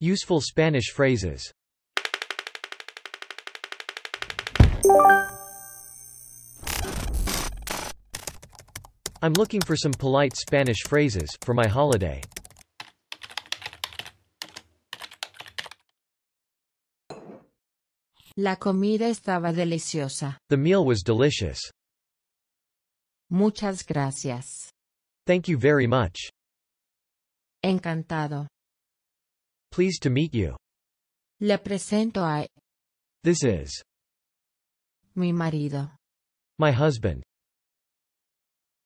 Useful Spanish phrases I'm looking for some polite Spanish phrases, for my holiday. La comida estaba deliciosa. The meal was delicious. Muchas gracias. Thank you very much. Encantado. Pleased to meet you. Le presento a... This is... Mi marido. My husband.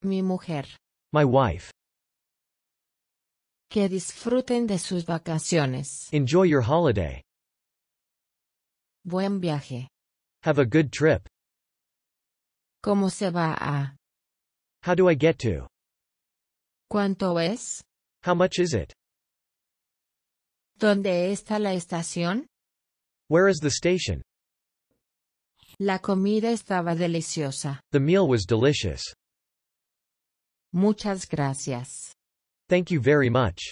Mi mujer. My wife. Que disfruten de sus vacaciones. Enjoy your holiday. Buen viaje. Have a good trip. ¿Cómo se va a? How do I get to? ¿Cuánto es? How much is it? ¿Dónde está la estación? Where is the station? La comida estaba deliciosa. The meal was delicious. Muchas gracias. Thank you very much.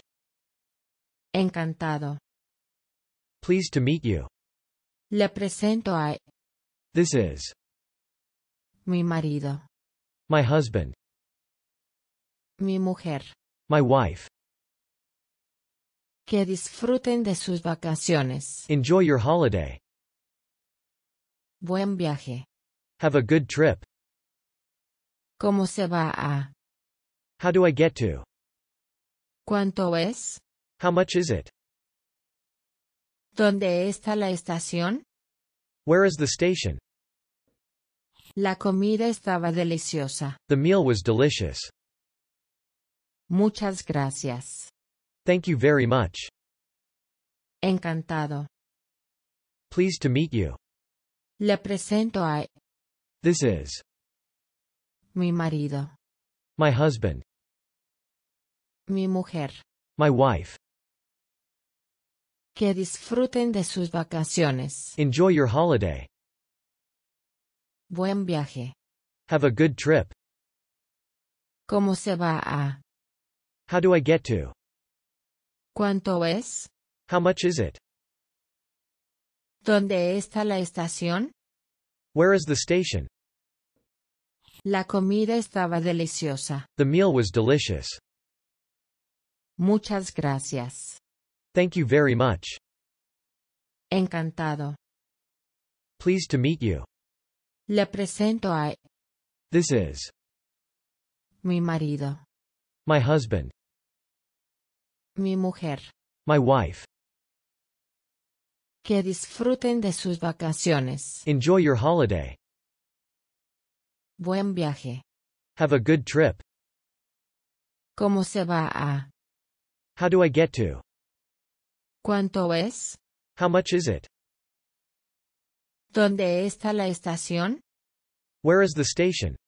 Encantado. Pleased to meet you. Le presento a. This is. Mi marido. My husband. Mi mujer. My wife. Que disfruten de sus vacaciones. Enjoy your holiday. Buen viaje. Have a good trip. ¿Cómo se va a? How do I get to? ¿Cuánto es? How much is it? ¿Dónde está la estación? Where is the station? La comida estaba deliciosa. The meal was delicious. Muchas gracias. Thank you very much. Encantado. Pleased to meet you. Le presento a. This is. Mi marido. My husband. Mi mujer. My wife. Que disfruten de sus vacaciones. Enjoy your holiday. Buen viaje. Have a good trip. ¿Cómo se va a? How do I get to? ¿Cuánto es? How much is it? ¿Dónde está la estación? Where is the station? La comida estaba deliciosa. The meal was delicious. Muchas gracias. Thank you very much. Encantado. Pleased to meet you. Le presento a... This is... Mi marido. My husband. Mi mujer. My wife. Que disfruten de sus vacaciones. Enjoy your holiday. Buen viaje. Have a good trip. ¿Cómo se va a? How do I get to? ¿Cuánto es? How much is it? ¿Dónde está la estación? Where is the station?